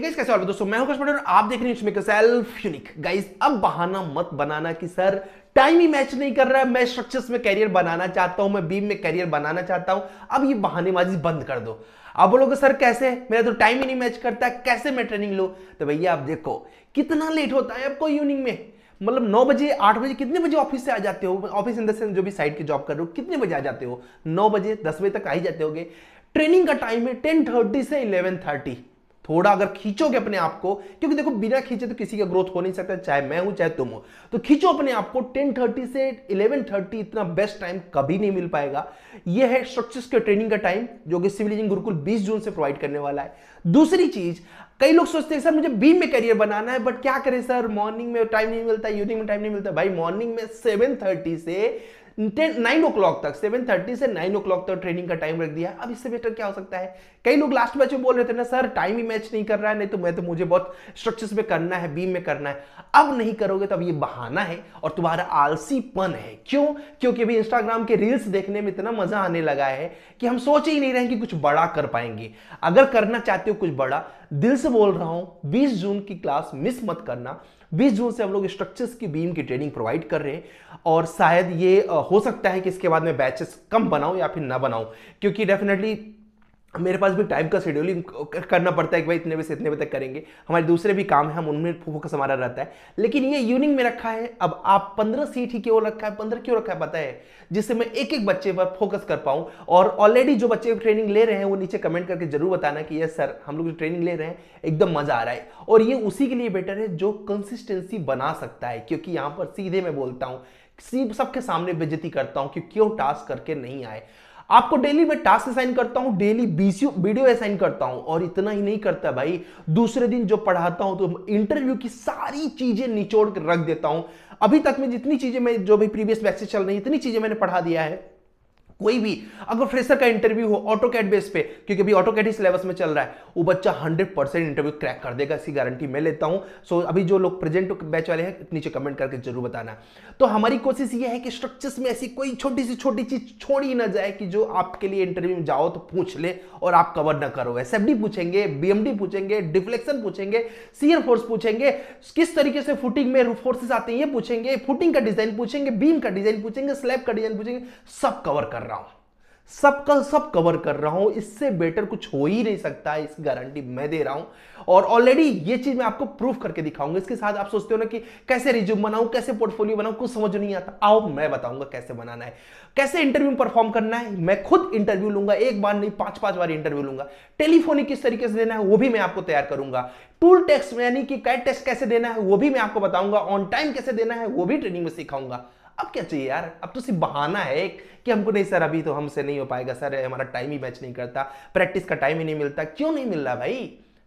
guys कैसे हो दोस्तों मैं हूं पटेल आप देख रहे हैं सेल्फ यूनिक गाइस अब बहाना मत बनाना कि सर टाइम ही मैच नहीं कर रहा है मैं स्ट्रक्चर्स में कैरियर बनाना चाहता हूं मैं बीम में कैरियर बनाना चाहता हूं अब ये बहानेबाजी बंद कर दो आप बोलोगे सर कैसे मेरा तो टाइम ही नहीं मैच करता कैसे मैं ट्रेनिंग लू तो भैया आप देखो कितना लेट होता है आपको इवनिंग में मतलब नौ बजे आठ बजे कितने बजे ऑफिस से आ जाते हो ऑफिस इन द जो भी साइड की जॉब कर रहे हो कितने बजे आ जाते हो नौ बजे दस बजे तक आ ही जाते होगे ट्रेनिंग का टाइम है टेन थर्टी से इलेवन थर्टी थोड़ा अगर खींचोगे अपने आप को क्योंकि देखो बिना खींचे तो किसी का ग्रोथ हो नहीं सकता चाहे मैं हूं चाहे तुम हो तो खींचो अपने आप को 10:30 से 11:30 इतना बेस्ट टाइम कभी नहीं मिल पाएगा यह है स्ट्रक्चर्स के ट्रेनिंग का टाइम जो कि सिविल इंजीनियर गुरुकुल 20 जून से प्रोवाइड करने वाला है दूसरी चीज कई लोग सोचते हैं सर मुझे बीम में करियर बनाना है बट क्या करें सर मॉर्निंग में टाइम नहीं मिलता इवनिंग में टाइम नहीं मिलता भाई मॉर्निंग में सेवन से नाइन ओ क्लॉक तक सेवन थर्टी से नाइन ओ क्लॉक तक ट्रेनिंग का टाइम रख दिया अब इससे बेटर क्या हो सकता है कई लोग लास्ट मैच में बोल रहे थे ना सर टाइम ही मैच नहीं कर रहा है नहीं तो मैं तो मुझे बहुत स्ट्रक्चर्स में करना है बीम में करना है अब नहीं करोगे तो अब ये बहाना है और तुम्हारा आलसीपन है क्यों क्योंकि अभी इंस्टाग्राम के रील्स देखने में इतना मजा आने लगा है कि हम सोच ही नहीं रहे कि कुछ बड़ा कर पाएंगे अगर करना चाहते हो कुछ बड़ा दिल से बोल रहा हूं बीस जून की क्लास मिस मत करना बीस जून से हम लोग स्ट्रक्चर्स की बीम की ट्रेनिंग प्रोवाइड कर रहे हैं और शायद ये हो सकता है कि इसके बाद में बैचेस कम बनाऊं या फिर ना बनाऊं क्योंकि डेफिनेटली मेरे पास भी टाइम का शेड्यूलिंग करना पड़ता है कि भाई इतने बजे से इतने बजे तक करेंगे हमारे दूसरे भी काम है हम उनमें फोकस हमारा रहता है लेकिन ये यूनिंग में रखा है अब आप पंद्रह सीट ही क्यों रखा है पंद्रह क्यों रखा है पता है जिससे मैं एक एक बच्चे पर फोकस कर पाऊँ और ऑलरेडी जो बच्चे ट्रेनिंग ले रहे हैं वो नीचे कमेंट करके जरूर बताना कि यस सर हम लोग जो ट्रेनिंग ले रहे हैं एकदम मज़ा आ रहा है और ये उसी के लिए बेटर है जो कंसिस्टेंसी बना सकता है क्योंकि यहाँ पर सीधे मैं बोलता हूँ सबके सामने बेजती करता हूँ कि क्यों टास्क करके नहीं आए आपको डेली मैं टास्क असाइन करता हूं डेली बीसी वीडियो असाइन करता हूं और इतना ही नहीं करता भाई दूसरे दिन जो पढ़ाता हूं तो इंटरव्यू की सारी चीजें निचोड़ कर रख देता हूं अभी तक में जितनी चीजें मैं जो भी प्रीवियस बैच से चल रही इतनी चीजें मैंने पढ़ा दिया है कोई भी अगर फ्रेशर का इंटरव्यू हो ऑटो कैट बेस पे क्योंकि अभी ऑटो कैट ही सिलेबस में चल रहा है वो बच्चा 100 परसेंट इंटरव्यू क्रैक कर देगा इसकी गारंटी मैं लेता हूं सो so, अभी जो लोग प्रेजेंट बैच वाले हैं नीचे कमेंट करके जरूर बताना तो हमारी कोशिश ये है कि स्ट्रक्चर्स में ऐसी कोई छोटी सी छोटी चीज छोड़ी ना जाए कि जो आपके लिए इंटरव्यू में जाओ तो पूछ ले और आप कवर ना करो एस पूछेंगे बी पूछेंगे डिफ्लेक्शन पूछेंगे सीयर फोर्स पूछेंगे किस तरीके से फुटिंग में फोर्सेस आते हैं ये पूछेंगे फुटिंग का डिजाइन पूछेंगे बीम का डिजाइन पूछेंगे स्लैब का डिजाइन पूछेंगे सब कवर कर रहा हूं सबका सब कवर कर रहा हूं इससे बेटर कुछ हो ही नहीं सकता इस गारंटी मैं दे रहा हूं और ऑलरेडी ये चीज मैं आपको प्रूफ करके दिखाऊंगा इसके साथ आप सोचते हो ना कि कैसे रिज्यूम बनाऊं कैसे पोर्टफोलियो बनाऊं कुछ समझ नहीं आता आओ मैं बताऊंगा कैसे बनाना है कैसे इंटरव्यू परफॉर्म करना है मैं खुद इंटरव्यू लूंगा एक बार नहीं पांच पांच बार इंटरव्यू लूंगा टेलीफोनिक किस तरीके से देना है वो भी मैं आपको तैयार करूंगा टूल टेस्ट यानी कि कैट टेस्ट कैसे देना है वो भी मैं आपको बताऊंगा ऑन टाइम कैसे देना है वो भी ट्रेनिंग में सिखाऊंगा अब क्या चाहिए यार अब तो सिर्फ बहाना है एक कि हमको नहीं सर अभी तो हमसे नहीं हो पाएगा सर हमारा टाइम ही मैच नहीं करता प्रैक्टिस का टाइम ही नहीं मिलता क्यों नहीं मिल रहा भाई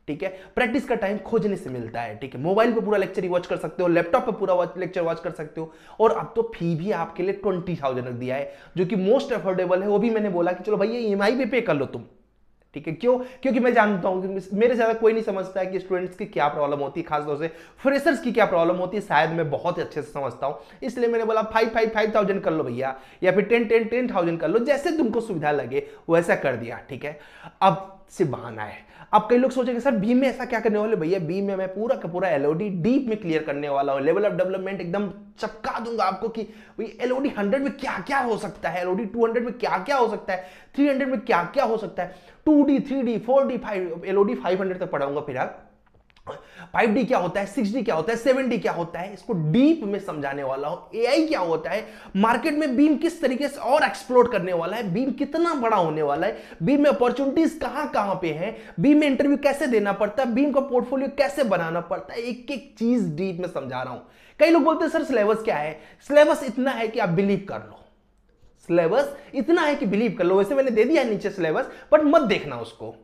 ठीक है प्रैक्टिस का टाइम खोजने से मिलता है ठीक है मोबाइल पे पूरा लेक्चर ही वॉच कर सकते हो लैपटॉप पे पूरा लेक्चर वॉच कर सकते हो और अब तो फी भी आपके लिए ट्वेंटी थाउजेंड रख दिया है जो कि मोस्ट अफोर्डेबल है वो भी मैंने बोला कि चलो भैया ई एम पे पे कर लो तुम ठीक है क्यों क्योंकि मैं जानता हूं कि मेरे ज्यादा कोई नहीं समझता है कि स्टूडेंट्स की क्या प्रॉब्लम होती है खासतौर से फ्रेशर्स की क्या प्रॉब्लम होती है शायद मैं बहुत अच्छे से समझता हूं इसलिए मैंने बोला फाइव फाइव फाइव थाउजेंड कर लो भैया या फिर टेन टेन टेन थाउजेंड कर लो जैसे तुमको सुविधा लगे वैसा कर दिया ठीक है अब से बहाना है अब कई लोग सोचेंगे सर बी में ऐसा क्या करने वाले भैया बी में मैं पूरा का पूरा एलओडी डीप में क्लियर करने वाला हूं लेवल ऑफ डेवलपमेंट एकदम चपका दूंगा आपको कि भैया एलओडी 100 में क्या क्या हो सकता है एलओडी 200 में क्या क्या हो सकता है 300 में क्या क्या हो सकता है two D three D four D five L O D five hundred तक पढ़ाऊंगा फिलहाल फाइव डी क्या होता है सिक्स डी क्या होता है सेवन डी क्या होता है इसको डीप में समझाने वाला हूं एआई क्या होता है मार्केट में बीम किस तरीके से और एक्सप्लोर करने वाला है बीम कितना बड़ा होने वाला है बीम में अपॉर्चुनिटीज कहां कहां पे हैं बीम में इंटरव्यू कैसे देना पड़ता है बीम का पोर्टफोलियो कैसे बनाना पड़ता है एक एक चीज डीप में समझा रहा हूं कई लोग बोलते हैं सर सिलेबस क्या है सिलेबस इतना है कि आप बिलीव कर लो सिलेबस इतना है कि बिलीव कर लो वैसे मैंने दे दिया है नीचे सिलेबस बट मत देखना उसको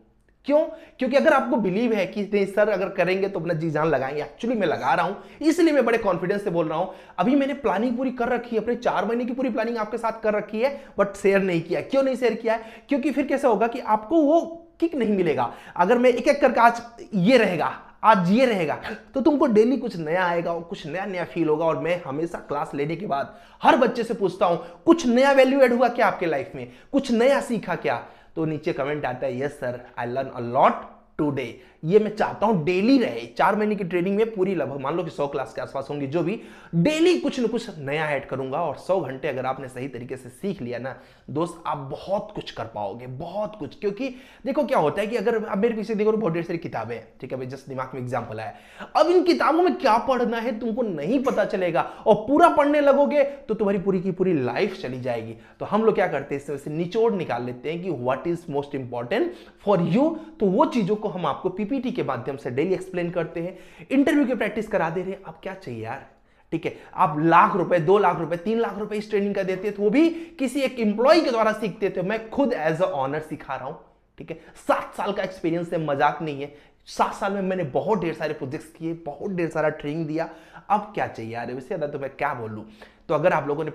क्यों क्योंकि अगर आपको बिलीव है कि नहीं सर अगर करेंगे तो अपना जी जान लगाएंगे एक्चुअली मैं लगा रहा हूं इसलिए मैं बड़े कॉन्फिडेंस से बोल रहा हूं अभी मैंने प्लानिंग पूरी कर रखी है अपने चार महीने की पूरी प्लानिंग आपके साथ कर रखी है बट शेयर नहीं किया क्यों नहीं शेयर किया है क्योंकि फिर कैसा होगा कि आपको वो किक नहीं मिलेगा अगर मैं एक एक करके आज ये रहेगा आज ये रहेगा तो तुमको डेली कुछ नया आएगा और कुछ नया नया फील होगा और मैं हमेशा क्लास लेने के बाद हर बच्चे से पूछता हूं कुछ नया वैल्यू एड हुआ क्या आपके लाइफ में कुछ नया सीखा क्या तो नीचे कमेंट आता है yes sir I learn a lot today ये मैं चाहता हूं डेली रहे चार महीने की ट्रेनिंग में पूरी लगभग मान लो कि सौ क्लास के आसपास होंगी जो भी डेली कुछ ना कुछ नया ऐड करूंगा और सौ घंटे अगर आपने सही तरीके से सीख लिया ना दोस्त आप बहुत कुछ कर पाओगे बहुत कुछ क्योंकि देखो क्या होता है कि अगर अब मेरे पीछे देखो बहुत ढेर सारी किताबें हैं ठीक है भाई जस्ट दिमाग में एग्जाम्पल आया अब इन किताबों में क्या पढ़ना है तुमको नहीं पता चलेगा और पूरा पढ़ने लगोगे तो तुम्हारी पूरी की पूरी लाइफ चली जाएगी तो हम लोग क्या करते हैं इससे निचोड़ निकाल लेते हैं कि what is most important for you तो वो चीजों को हम आपको पीपीटी के माध्यम से डेली एक्सप्लेन करते हैं इंटरव्यू की प्रैक्टिस करा दे रहे हैं आप क्या चाहिए यार ठीक है आप लाख रुपए दो लाख रुपए तीन लाख रुपए इस ट्रेनिंग का देते थे तो वो भी किसी एक इंप्लॉय के द्वारा सीखते थे मैं खुद एज अ ऑनर सिखा रहा हूं ठीक है सात साल का एक्सपीरियंस है मजाक नहीं है सात साल में मैंने बहुत ढेर सारे प्रोजेक्ट्स किए बहुत ढेर सारा ट्रेनिंग दिया अब क्या चाहिए यार वैसे ज़्यादा तो मैं क्या बोलूँ तो अगर आप लोगों ने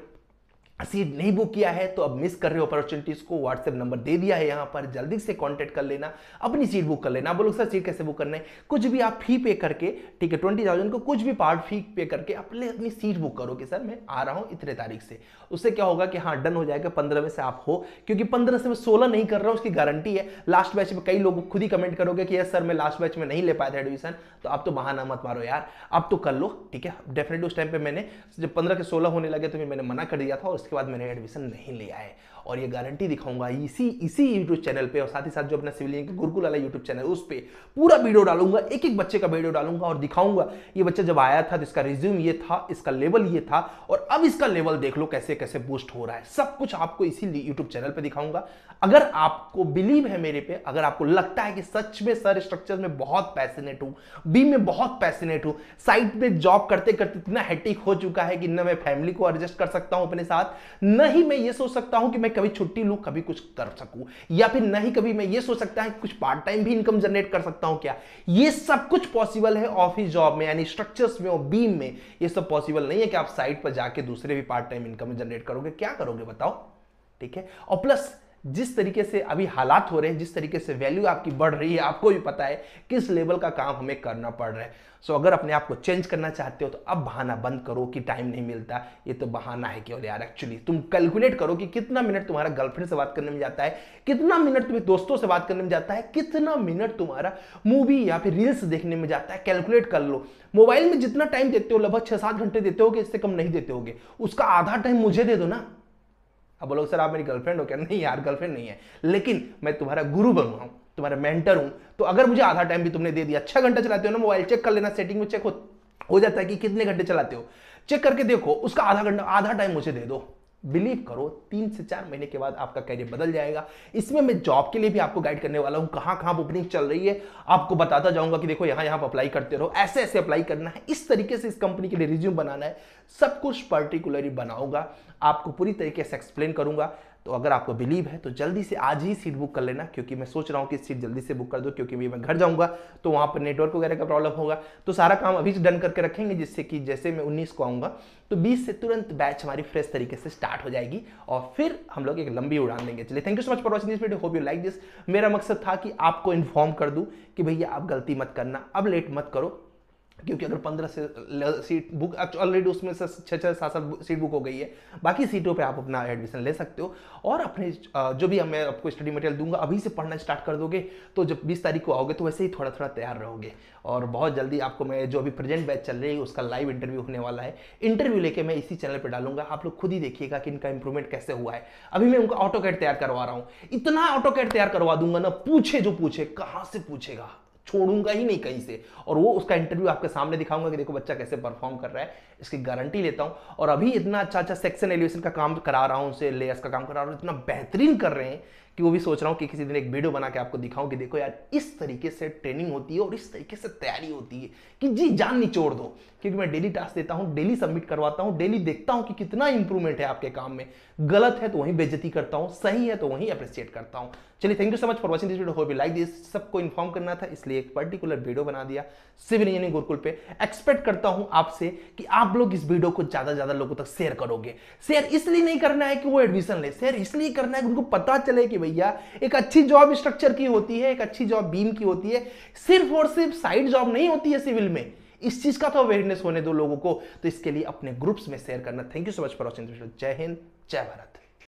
सीट नहीं बुक किया है तो अब मिस कर रहे हो अपॉर्चुनिटीज को व्हाट्सएप नंबर दे दिया है यहाँ पर जल्दी से कांटेक्ट कर लेना अपनी सीट बुक कर लेना बोलो सर सीट कैसे बुक करना है कुछ भी आप फी पे करके ठीक है ट्वेंटी थाउजेंड को कुछ भी पार्ट फी पे करके अपने अपनी सीट बुक करो कि सर मैं आ रहा हूँ इतने तारीख से उससे क्या होगा कि हाँ डन हो जाएगा पंद्रह में से आप हो क्योंकि पंद्रह से मैं सोलह नहीं कर रहा हूँ उसकी गारंटी है लास्ट बैच में कई लोग खुद ही कमेंट करोगे कि यस सर मैं लास्ट बैच में नहीं ले पाया था एडमिशन तो आप तो बहाना मत मारो यार आप तो कर लो ठीक है डेफिनेटली उस टाइम पर मैंने जब पंद्रह के सोलह होने लगे तो फिर मैंने मना कर दिया था और उसके बाद मैंने एडमिशन नहीं लिया है और ये गारंटी दिखाऊंगा इसी इसी यूट्यूब चैनल पे और साथ ही साथ जो अपना सिविलियन के गुरुकुल वाला यूट्यूब चैनल उस पर पूरा वीडियो डालूंगा एक एक बच्चे का वीडियो डालूंगा और दिखाऊंगा ये बच्चा जब आया था तो इसका रिज्यूम ये था इसका लेवल ये था और अब इसका लेवल देख लो कैसे कैसे बूस्ट हो रहा है सब कुछ आपको इसी यूट्यूब चैनल पर दिखाऊंगा अगर आपको बिलीव है मेरे पे अगर आपको लगता है कि सच में सर स्ट्रक्चर में बहुत पैसनेट हूं बी में बहुत पैसनेट हूं साइट में जॉब करते करते इतना हेटिक हो चुका है कि न मैं फैमिली को एडजस्ट कर सकता हूं अपने साथ न ही मैं ये सोच सकता हूं कि मैं कभी छुट्टी लू कभी कुछ कर सकू या फिर नहीं कभी मैं ये सोच सकता है कुछ पार्ट टाइम भी इनकम जनरेट कर सकता हूं क्या ये सब कुछ पॉसिबल है ऑफिस जॉब में यानी स्ट्रक्चर्स में और बीम में ये सब पॉसिबल नहीं है कि आप साइट पर जाके दूसरे भी पार्ट टाइम इनकम जनरेट करोगे क्या करोगे बताओ ठीक है और प्लस जिस तरीके से अभी हालात हो रहे हैं जिस तरीके से वैल्यू आपकी बढ़ रही है आपको भी पता है किस लेवल का काम हमें करना पड़ रहा है सो अगर अपने आप को चेंज करना चाहते हो तो अब बहाना बंद करो कि टाइम नहीं मिलता ये तो बहाना है केवल यार एक्चुअली तुम कैलकुलेट करो कि कितना मिनट तुम्हारा गर्लफ्रेंड से बात करने में जाता है कितना मिनट तुम्हें दोस्तों से बात करने में जाता है कितना मिनट तुम्हारा मूवी या फिर रील्स देखने में जाता है कैलकुलेट कर लो मोबाइल में जितना टाइम देते हो लगभग छः सात घंटे देते हो इससे कम नहीं देते होगे उसका आधा टाइम मुझे दे दो ना अब बोलो सर आप मेरी गर्लफ्रेंड हो क्या नहीं यार गर्लफ्रेंड नहीं है लेकिन मैं तुम्हारा गुरु हूं तुम्हारा मेंटर हूं तो अगर मुझे आधा टाइम भी तुमने दे दिया अच्छा घंटा चलाते हो ना मोबाइल चेक कर लेना सेटिंग में चेक हो, हो जाता है कि कितने घंटे चलाते हो चेक करके देखो उसका आधा घंटा आधा टाइम मुझे दे दो बिलीव करो तीन से चार महीने के बाद आपका कैरियर बदल जाएगा इसमें मैं जॉब के लिए भी आपको गाइड करने वाला हूं कहां कहां ओपनिंग चल रही है आपको बताता जाऊंगा कि देखो यहां यहां पर अप्लाई करते रहो ऐसे ऐसे अप्लाई करना है इस तरीके से इस कंपनी के लिए रिज्यूम बनाना है सब कुछ पर्टिकुलरली बनाऊंगा आपको पूरी तरीके से एक्सप्लेन करूंगा तो अगर आपको बिलीव है तो जल्दी से आज ही सीट बुक कर लेना क्योंकि मैं सोच रहा हूँ कि सीट जल्दी से बुक कर दो क्योंकि मैं घर जाऊँगा तो वहाँ पर नेटवर्क वगैरह का प्रॉब्लम होगा तो सारा काम अभी डन करके रखेंगे जिससे कि जैसे मैं उन्नीस को आऊँगा तो 20 से तुरंत बैच हमारी फ्रेश तरीके से स्टार्ट हो जाएगी और फिर हम लोग एक लंबी उड़ान देंगे चलिए thank you so much for watching this video hope you like this मेरा मकसद था कि आपको इन्फॉर्म कर दूँ कि भैया आप गलती मत करना अब लेट मत करो क्योंकि अगर पंद्रह से सीट बुक ऑलरेडी उसमें से छः छः सात सात सीट बुक हो गई है बाकी सीटों पे आप अपना एडमिशन ले सकते हो और अपने जो भी मैं आपको स्टडी मटेरियल दूंगा अभी से पढ़ना स्टार्ट कर दोगे तो जब बीस तारीख को आओगे तो वैसे ही थोड़ा थोड़ा तैयार रहोगे और बहुत जल्दी आपको मैं जो अभी प्रेजेंट बैच चल रही है उसका लाइव इंटरव्यू होने वाला है इंटरव्यू लेके मैं इसी चैनल पर डालूंगा आप लोग खुद ही देखिएगा कि इनका इंप्रूवमेंट कैसे हुआ है अभी मैं उनका ऑटो कैट तैयार करवा रहा हूँ इतना ऑटो कैट तैयार करवा दूंगा ना पूछे जो पूछे कहाँ से पूछेगा छोड़ूंगा ही नहीं कहीं से और वो उसका इंटरव्यू आपके सामने दिखाऊंगा कि देखो बच्चा कैसे परफॉर्म कर रहा है इसकी गारंटी लेता हूं और अभी इतना अच्छा अच्छा सेक्शन एलिवेशन का काम करा रहा हूं उसे लेयर्स का काम करा रहा हूं इतना बेहतरीन कर रहे हैं कि वो भी सोच रहा हूं कि किसी दिन एक वीडियो बना के आपको दिखाऊं कि देखो यार इस तरीके से ट्रेनिंग होती है और इस तरीके से तैयारी होती है कि जी जान निचोड़ दो क्योंकि मैं डेली टास्क देता हूँ डेली सबमिट करवाता हूँ डेली देखता हूँ कि कितना इंप्रूवमेंट है आपके काम में गलत है तो वहीं बेजती करता हूँ सही है तो वहीं अप्रिशिएट करता हूँ चलिए thank you so much for watching this video hope like this सबको इन्फॉर्म करना था इसलिए एक पर्टिकुलर वीडियो बना दिया सिविल इंजीनियरिंग गुरुकुल पे एक्सपेक्ट करता हूं आपसे कि आप लोग इस वीडियो को ज्यादा ज्यादा लोगों तक शेयर करोगे शेयर इसलिए नहीं करना है कि वो एडमिशन ले शेयर इसलिए करना है कि उनको पता चले कि भैया एक अच्छी जॉब स्ट्रक्चर की होती है एक अच्छी जॉब बीम की होती है सिर्फ और सिर्फ साइड जॉब नहीं होती है सिविल में इस चीज का तो अवेयरनेस होने दो लोगों को तो इसके लिए अपने ग्रुप्स में शेयर करना thank you so much for watching जय हिंद जय भारत